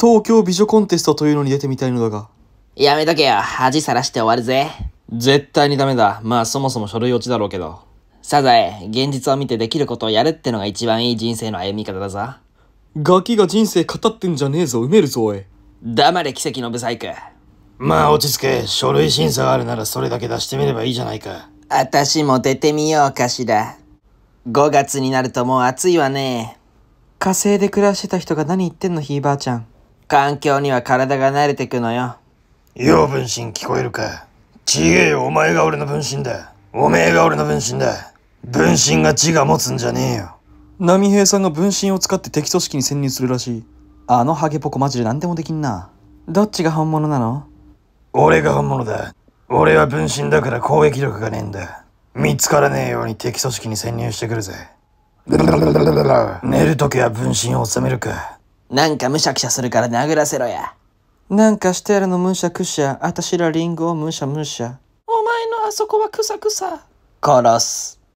東京美女コンテストというのに出てみたいのだが。やめとけよ。恥さらして終わるぜ。絶対にダメだ。まあそもそも書類落ちだろうけど。サザエ、現実を見てできることをやるってのが一番いい人生の歩み方だぞ。ガキが人生語ってんじゃねえぞ、埋めるぞ、おい。黙れ奇跡のブサイク。まあ落ち着け、書類審査があるならそれだけ出してみればいいじゃないか。私も出てみようかしら。5月になるともう暑いわね。火星で暮らしてた人が何言ってんのひいばあちゃん。環境には体が慣れてくのよ。よ分身聞こえるか。ちげえよ、お前が俺の分身だ。おめえが俺の分身だ。分身が血が持つんじゃねえよ。波平さんが分身を使って敵組織に潜入するらしい。あのハゲポコマジで何でもできんな。どっちが本物なの俺が本物だ。俺は分身だから攻撃力がねえんだ。見つからねえように敵組織に潜入してくるぜ。寝るときは分身を収めるか。なんかむしゃくしゃするから殴らせろや。なんかしてやるのむしゃくしゃ。あたしらリンゴをむしゃむしゃ。お前のあそこはくさくさ。殺す。